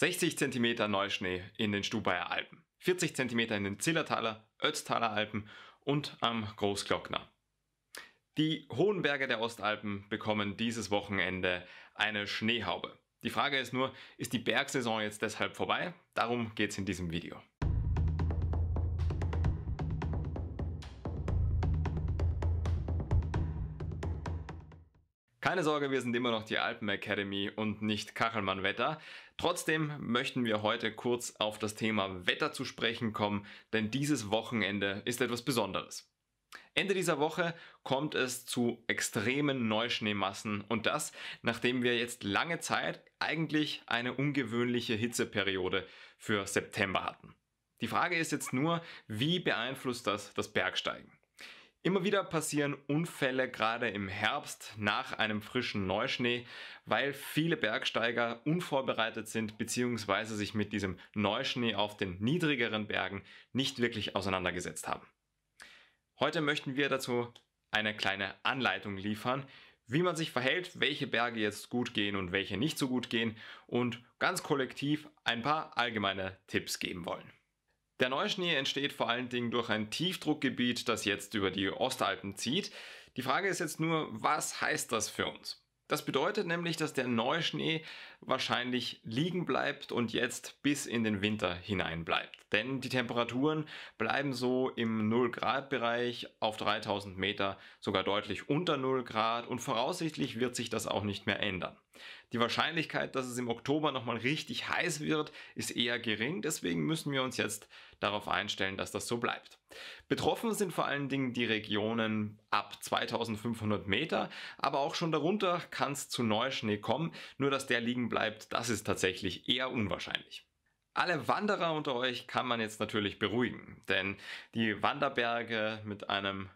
60 cm Neuschnee in den Stubaier Alpen, 40 cm in den Zillertaler, Ötztaler Alpen und am Großglockner. Die hohen Berge der Ostalpen bekommen dieses Wochenende eine Schneehaube. Die Frage ist nur, ist die Bergsaison jetzt deshalb vorbei? Darum geht es in diesem Video. Keine Sorge, wir sind immer noch die Alpen Academy und nicht Kachelmann-Wetter. Trotzdem möchten wir heute kurz auf das Thema Wetter zu sprechen kommen, denn dieses Wochenende ist etwas Besonderes. Ende dieser Woche kommt es zu extremen Neuschneemassen und das, nachdem wir jetzt lange Zeit eigentlich eine ungewöhnliche Hitzeperiode für September hatten. Die Frage ist jetzt nur, wie beeinflusst das das Bergsteigen? Immer wieder passieren Unfälle gerade im Herbst nach einem frischen Neuschnee, weil viele Bergsteiger unvorbereitet sind bzw. sich mit diesem Neuschnee auf den niedrigeren Bergen nicht wirklich auseinandergesetzt haben. Heute möchten wir dazu eine kleine Anleitung liefern, wie man sich verhält, welche Berge jetzt gut gehen und welche nicht so gut gehen und ganz kollektiv ein paar allgemeine Tipps geben wollen. Der Neuschnee entsteht vor allen Dingen durch ein Tiefdruckgebiet, das jetzt über die Ostalpen zieht. Die Frage ist jetzt nur, was heißt das für uns? Das bedeutet nämlich, dass der Neuschnee wahrscheinlich liegen bleibt und jetzt bis in den Winter hinein bleibt. Denn die Temperaturen bleiben so im 0-Grad-Bereich auf 3000 Meter sogar deutlich unter 0 Grad und voraussichtlich wird sich das auch nicht mehr ändern. Die Wahrscheinlichkeit, dass es im Oktober nochmal richtig heiß wird, ist eher gering. Deswegen müssen wir uns jetzt darauf einstellen, dass das so bleibt. Betroffen sind vor allen Dingen die Regionen ab 2500 Meter, aber auch schon darunter kann es zu Neuschnee kommen. Nur dass der liegen bleibt, das ist tatsächlich eher unwahrscheinlich. Alle Wanderer unter euch kann man jetzt natürlich beruhigen, denn die Wanderberge mit einem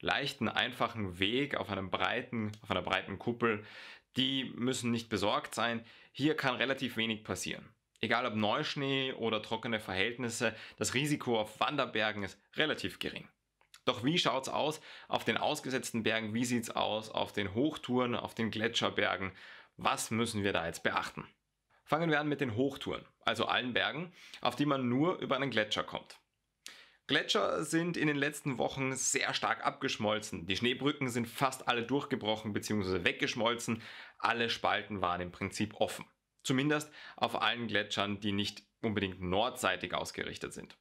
leichten, einfachen Weg auf einem breiten, auf einer breiten Kuppel die müssen nicht besorgt sein. Hier kann relativ wenig passieren. Egal ob Neuschnee oder trockene Verhältnisse, das Risiko auf Wanderbergen ist relativ gering. Doch wie schaut es aus auf den ausgesetzten Bergen? Wie sieht es aus auf den Hochtouren, auf den Gletscherbergen? Was müssen wir da jetzt beachten? Fangen wir an mit den Hochtouren, also allen Bergen, auf die man nur über einen Gletscher kommt. Gletscher sind in den letzten Wochen sehr stark abgeschmolzen. Die Schneebrücken sind fast alle durchgebrochen bzw. weggeschmolzen. Alle Spalten waren im Prinzip offen. Zumindest auf allen Gletschern, die nicht unbedingt nordseitig ausgerichtet sind.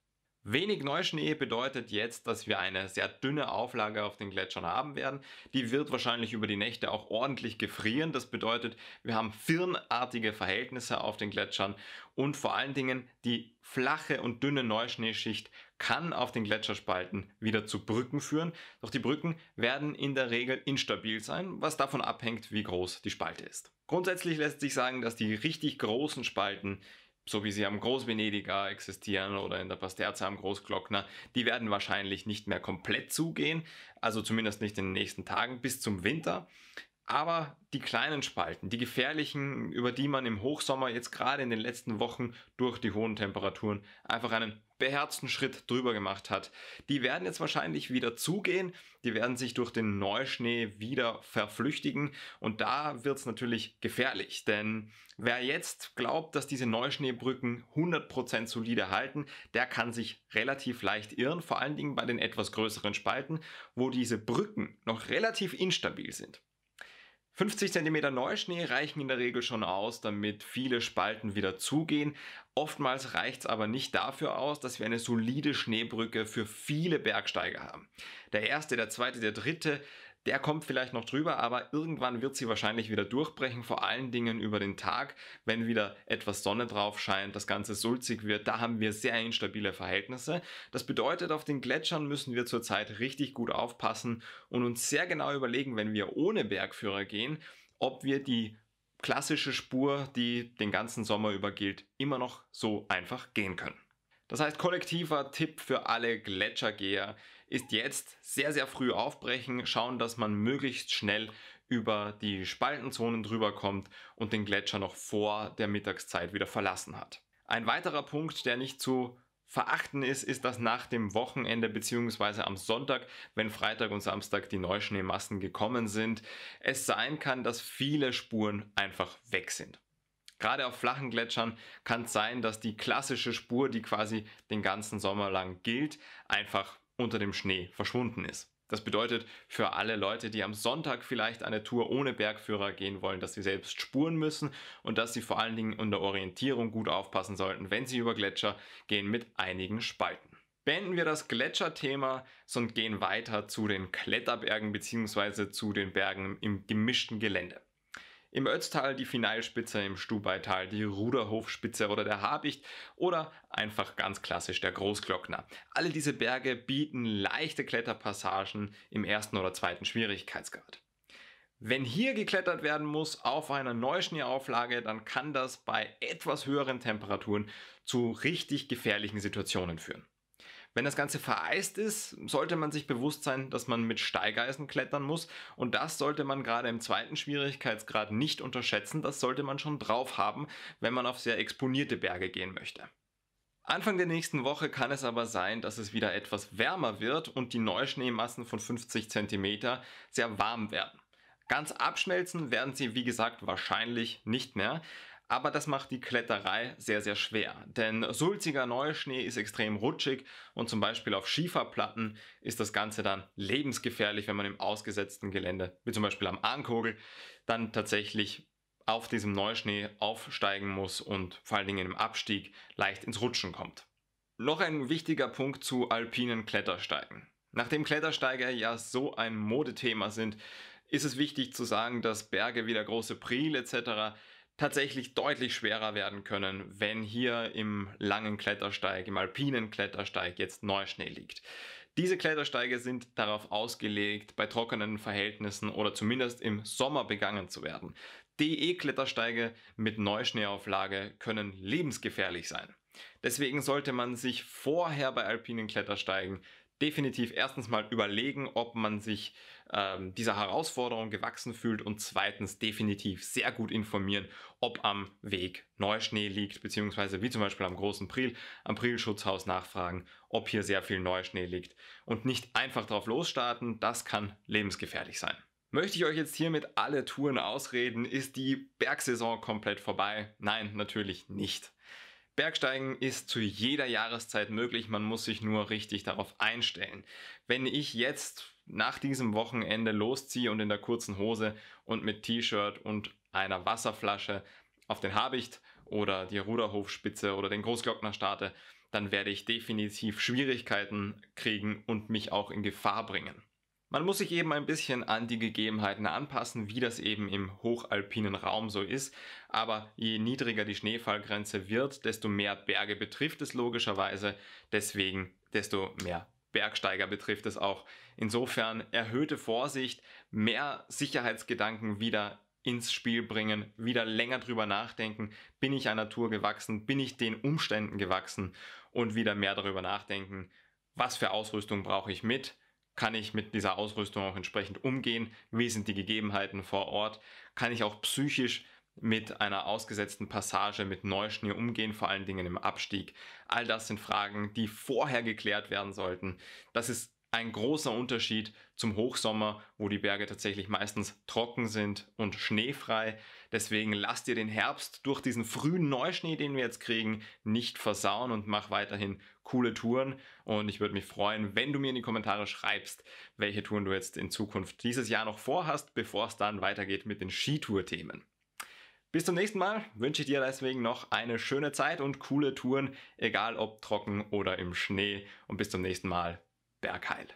Wenig Neuschnee bedeutet jetzt, dass wir eine sehr dünne Auflage auf den Gletschern haben werden. Die wird wahrscheinlich über die Nächte auch ordentlich gefrieren. Das bedeutet, wir haben firnartige Verhältnisse auf den Gletschern und vor allen Dingen die flache und dünne Neuschneeschicht kann auf den Gletscherspalten wieder zu Brücken führen. Doch die Brücken werden in der Regel instabil sein, was davon abhängt, wie groß die Spalte ist. Grundsätzlich lässt sich sagen, dass die richtig großen Spalten so wie sie am Großvenediger existieren oder in der Pasterze am Großglockner, die werden wahrscheinlich nicht mehr komplett zugehen, also zumindest nicht in den nächsten Tagen bis zum Winter. Aber die kleinen Spalten, die gefährlichen, über die man im Hochsommer jetzt gerade in den letzten Wochen durch die hohen Temperaturen einfach einen beherzten Schritt drüber gemacht hat. Die werden jetzt wahrscheinlich wieder zugehen, die werden sich durch den Neuschnee wieder verflüchtigen und da wird es natürlich gefährlich, denn wer jetzt glaubt, dass diese Neuschneebrücken 100% solide halten, der kann sich relativ leicht irren, vor allen Dingen bei den etwas größeren Spalten, wo diese Brücken noch relativ instabil sind. 50 cm Neuschnee reichen in der Regel schon aus, damit viele Spalten wieder zugehen. Oftmals reicht es aber nicht dafür aus, dass wir eine solide Schneebrücke für viele Bergsteiger haben. Der erste, der zweite, der dritte der kommt vielleicht noch drüber, aber irgendwann wird sie wahrscheinlich wieder durchbrechen, vor allen Dingen über den Tag, wenn wieder etwas Sonne drauf scheint, das Ganze sulzig wird. Da haben wir sehr instabile Verhältnisse. Das bedeutet, auf den Gletschern müssen wir zurzeit richtig gut aufpassen und uns sehr genau überlegen, wenn wir ohne Bergführer gehen, ob wir die klassische Spur, die den ganzen Sommer über gilt, immer noch so einfach gehen können. Das heißt, kollektiver Tipp für alle Gletschergeher ist jetzt sehr, sehr früh aufbrechen, schauen, dass man möglichst schnell über die Spaltenzonen drüber kommt und den Gletscher noch vor der Mittagszeit wieder verlassen hat. Ein weiterer Punkt, der nicht zu verachten ist, ist, dass nach dem Wochenende bzw. am Sonntag, wenn Freitag und Samstag die Neuschneemassen gekommen sind, es sein kann, dass viele Spuren einfach weg sind. Gerade auf flachen Gletschern kann es sein, dass die klassische Spur, die quasi den ganzen Sommer lang gilt, einfach unter dem Schnee verschwunden ist. Das bedeutet für alle Leute, die am Sonntag vielleicht eine Tour ohne Bergführer gehen wollen, dass sie selbst spuren müssen und dass sie vor allen Dingen in der Orientierung gut aufpassen sollten, wenn sie über Gletscher gehen mit einigen Spalten. Beenden wir das Gletscherthema, und gehen weiter zu den Kletterbergen bzw. zu den Bergen im gemischten Gelände. Im Ötztal die Finalspitze, im Stubaital die Ruderhofspitze oder der Habicht oder einfach ganz klassisch der Großglockner. Alle diese Berge bieten leichte Kletterpassagen im ersten oder zweiten Schwierigkeitsgrad. Wenn hier geklettert werden muss auf einer Neuschneeauflage, dann kann das bei etwas höheren Temperaturen zu richtig gefährlichen Situationen führen. Wenn das Ganze vereist ist, sollte man sich bewusst sein, dass man mit Steigeisen klettern muss und das sollte man gerade im zweiten Schwierigkeitsgrad nicht unterschätzen, das sollte man schon drauf haben, wenn man auf sehr exponierte Berge gehen möchte. Anfang der nächsten Woche kann es aber sein, dass es wieder etwas wärmer wird und die Neuschneemassen von 50 cm sehr warm werden. Ganz abschmelzen werden sie, wie gesagt, wahrscheinlich nicht mehr. Aber das macht die Kletterei sehr, sehr schwer, denn sulziger Neuschnee ist extrem rutschig und zum Beispiel auf Schieferplatten ist das Ganze dann lebensgefährlich, wenn man im ausgesetzten Gelände, wie zum Beispiel am Ankogel, dann tatsächlich auf diesem Neuschnee aufsteigen muss und vor allen Dingen im Abstieg leicht ins Rutschen kommt. Noch ein wichtiger Punkt zu alpinen Klettersteigen. Nachdem Klettersteiger ja so ein Modethema sind, ist es wichtig zu sagen, dass Berge wie der große Priel etc tatsächlich deutlich schwerer werden können, wenn hier im langen Klettersteig, im alpinen Klettersteig jetzt Neuschnee liegt. Diese Klettersteige sind darauf ausgelegt, bei trockenen Verhältnissen oder zumindest im Sommer begangen zu werden. DE-Klettersteige mit Neuschneeauflage können lebensgefährlich sein. Deswegen sollte man sich vorher bei alpinen Klettersteigen definitiv erstens mal überlegen, ob man sich ähm, dieser Herausforderung gewachsen fühlt und zweitens definitiv sehr gut informieren, ob am Weg Neuschnee liegt, beziehungsweise wie zum Beispiel am großen Priel, am Priel-Schutzhaus nachfragen, ob hier sehr viel Neuschnee liegt und nicht einfach drauf losstarten, das kann lebensgefährlich sein. Möchte ich euch jetzt hiermit alle Touren ausreden? Ist die Bergsaison komplett vorbei? Nein, natürlich nicht. Bergsteigen ist zu jeder Jahreszeit möglich, man muss sich nur richtig darauf einstellen. Wenn ich jetzt nach diesem Wochenende losziehe und in der kurzen Hose und mit T-Shirt und einer Wasserflasche auf den Habicht oder die Ruderhofspitze oder den Großglockner starte, dann werde ich definitiv Schwierigkeiten kriegen und mich auch in Gefahr bringen. Man muss sich eben ein bisschen an die Gegebenheiten anpassen, wie das eben im hochalpinen Raum so ist. Aber je niedriger die Schneefallgrenze wird, desto mehr Berge betrifft es logischerweise. Deswegen desto mehr Bergsteiger betrifft es auch. Insofern erhöhte Vorsicht, mehr Sicherheitsgedanken wieder ins Spiel bringen, wieder länger drüber nachdenken, bin ich einer Tour gewachsen, bin ich den Umständen gewachsen und wieder mehr darüber nachdenken, was für Ausrüstung brauche ich mit, kann ich mit dieser Ausrüstung auch entsprechend umgehen? Wie sind die Gegebenheiten vor Ort? Kann ich auch psychisch mit einer ausgesetzten Passage mit Neuschnee umgehen, vor allen Dingen im Abstieg? All das sind Fragen, die vorher geklärt werden sollten. Das ist ein großer Unterschied zum Hochsommer, wo die Berge tatsächlich meistens trocken sind und schneefrei. Deswegen lass dir den Herbst durch diesen frühen Neuschnee, den wir jetzt kriegen, nicht versauen und mach weiterhin coole Touren. Und ich würde mich freuen, wenn du mir in die Kommentare schreibst, welche Touren du jetzt in Zukunft dieses Jahr noch vorhast, bevor es dann weitergeht mit den Skitour-Themen. Bis zum nächsten Mal wünsche ich dir deswegen noch eine schöne Zeit und coole Touren, egal ob trocken oder im Schnee. Und bis zum nächsten Mal. Bergheil.